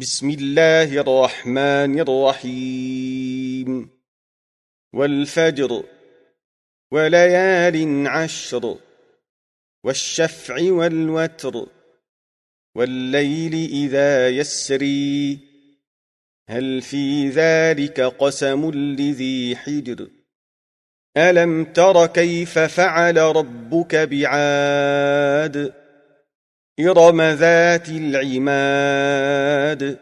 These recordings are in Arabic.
بسم الله الرحمن الرحيم والفجر وليال عشر والشفع والوتر والليل إذا يسري هل في ذلك قسم لذي حجر ألم تر كيف فعل ربك بعاد؟ إرم ذات العماد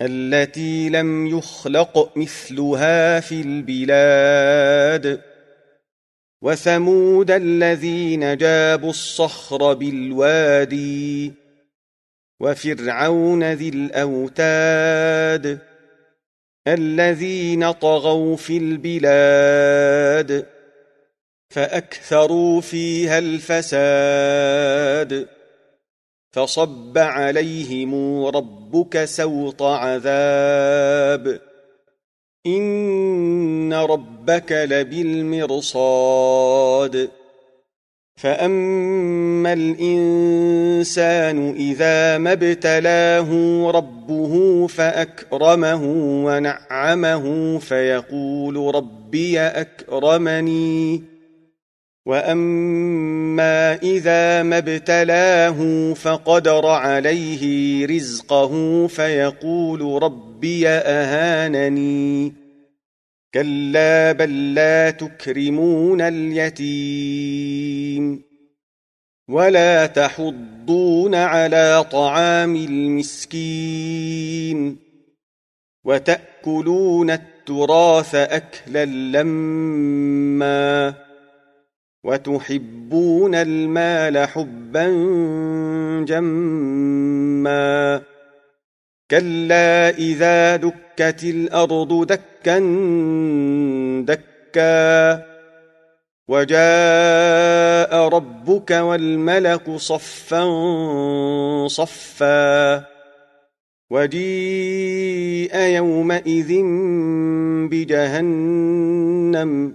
التي لم يخلق مثلها في البلاد وثمود الذين جابوا الصخر بالوادي وفرعون ذي الأوتاد الذين طغوا في البلاد فأكثروا فيها الفساد فصب عليهم ربك سوط عذاب إن ربك لبالمرصاد فأما الإنسان إذا ما ابتلاه ربه فأكرمه ونعمه فيقول ربي أكرمني واما اذا ما ابتلاه فقدر عليه رزقه فيقول ربي اهانني كلا بل لا تكرمون اليتيم ولا تحضون على طعام المسكين وتاكلون التراث اكلا لمّا وتحبون المال حبا جما كلا إذا دكت الأرض دكا دكا وجاء ربك والملك صفا صفا وجيء يومئذ بجهنم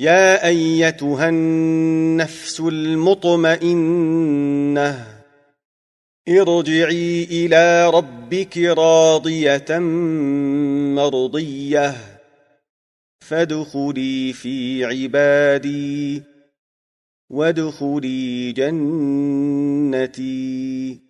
يا ايتها النفس المطمئنه ارجعي الى ربك راضيه مرضيه فادخلي في عبادي وادخلي جنتي